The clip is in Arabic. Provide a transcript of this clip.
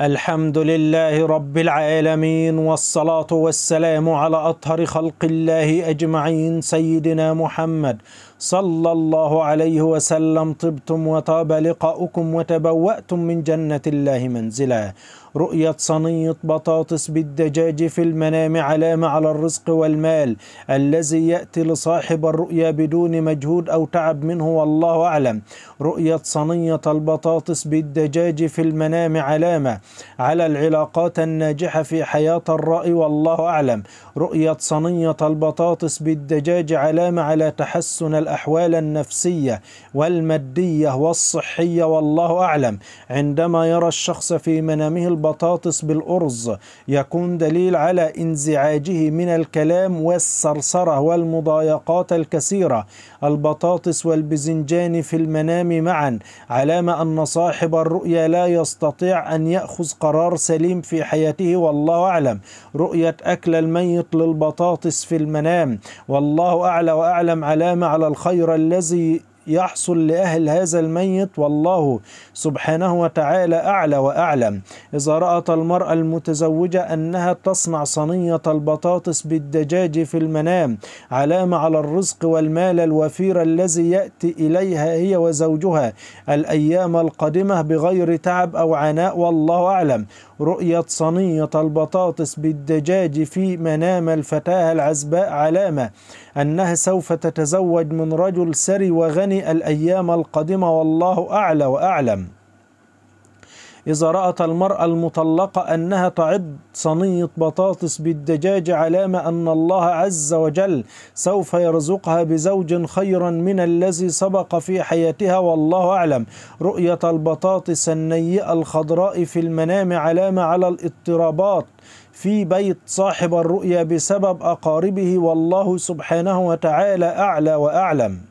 الحمد لله رب العالمين والصلاة والسلام على أطهر خلق الله أجمعين سيدنا محمد صلى الله عليه وسلم طبتم وطاب لقاؤكم وتبوأتم من جنة الله منزلا رؤية صينية بطاطس بالدجاج في المنام علامة على الرزق والمال الذي يأتي لصاحب الرؤيا بدون مجهود أو تعب منه والله أعلم رؤية صينية البطاطس بالدجاج في المنام علامة على العلاقات الناجحة في حياة الرأي والله أعلم رؤية صينية البطاطس بالدجاج علامة على تحسن الأحوال النفسية والمادية والصحية والله أعلم عندما يرى الشخص في منامه البطاطس بالأرز يكون دليل على انزعاجه من الكلام والصرصرة والمضايقات الكثيرة البطاطس والبزنجان في المنام معا علامة أن صاحب الرؤيا لا يستطيع أن يأخذ قرار سليم في حياته والله أعلم رؤية أكل الميت للبطاطس في المنام والله أعلى وأعلم علامة على الخير الذي يحصل لأهل هذا الميت والله سبحانه وتعالى أعلى وأعلم إذا رأت المرأة المتزوجة أنها تصنع صنية البطاطس بالدجاج في المنام علامة على الرزق والمال الوفير الذي يأتي إليها هي وزوجها الأيام القادمة بغير تعب أو عناء والله أعلم رؤية صنية البطاطس بالدجاج في منام الفتاة العزباء علامة أنها سوف تتزوج من رجل ثري وغني الأيام القادمة والله أعلى وأعلم إذا رأت المرأة المطلقة أنها تعد صنية بطاطس بالدجاج علامة أن الله عز وجل سوف يرزقها بزوج خيرا من الذي سبق في حياتها والله أعلم رؤية البطاطس النيئة الخضراء في المنام علامة على الاضطرابات في بيت صاحب الرؤيا بسبب أقاربه والله سبحانه وتعالى أعلى وأعلم